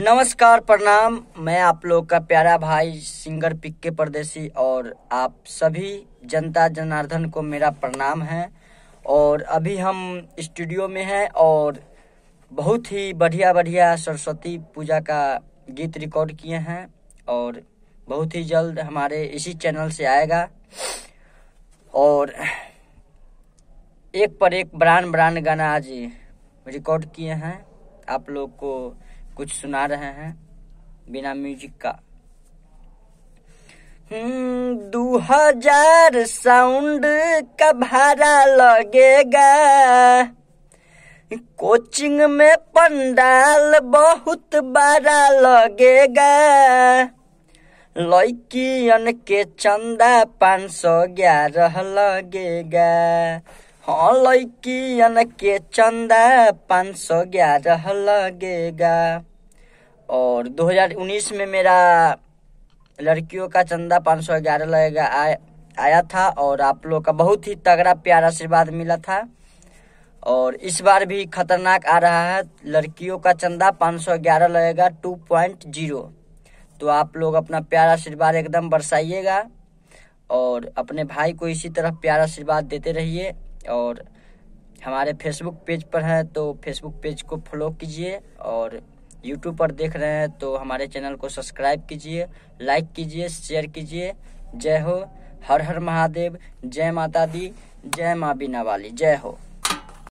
नमस्कार प्रणाम मैं आप लोग का प्यारा भाई सिंगर पिक्के परदेसी और आप सभी जनता जनार्दन को मेरा प्रणाम है और अभी हम स्टूडियो में हैं और बहुत ही बढ़िया बढ़िया सरस्वती पूजा का गीत रिकॉर्ड किए हैं और बहुत ही जल्द हमारे इसी चैनल से आएगा और एक पर एक ब्रांड ब्रांड गाना आज रिकॉर्ड किए हैं आप लोग को कुछ सुना रहे हैं बिना म्यूजिक का हम्म, दू हजार साउंड का भाड़ा लगेगा कोचिंग में पंडाल बहुत बड़ा लगेगा लड़कियन के चंदा पाँच सौ ग्यारह लगेगा हाँ लड़कियन के चंदा पाँच सौ ग्यारह लगेगा और 2019 में मेरा लड़कियों का चंदा पाँच सौ ग्यारह लगेगा आ, आया था और आप लोग का बहुत ही तगड़ा प्यार आशीर्वाद मिला था और इस बार भी खतरनाक आ रहा है लड़कियों का चंदा पाँच सौ ग्यारह लगेगा टू पॉइंट जीरो तो आप लोग अपना प्यार आशीर्वाद एकदम बरसाइएगा और अपने भाई को इसी तरह प्यार आशीर्वाद देते रहिए और हमारे फेसबुक पेज पर है तो फेसबुक पेज को फॉलो कीजिए और यूट्यूब पर देख रहे हैं तो हमारे चैनल को सब्सक्राइब कीजिए लाइक कीजिए शेयर कीजिए जय हो हर हर महादेव जय माता दी जय माँ बीना वाली जय हो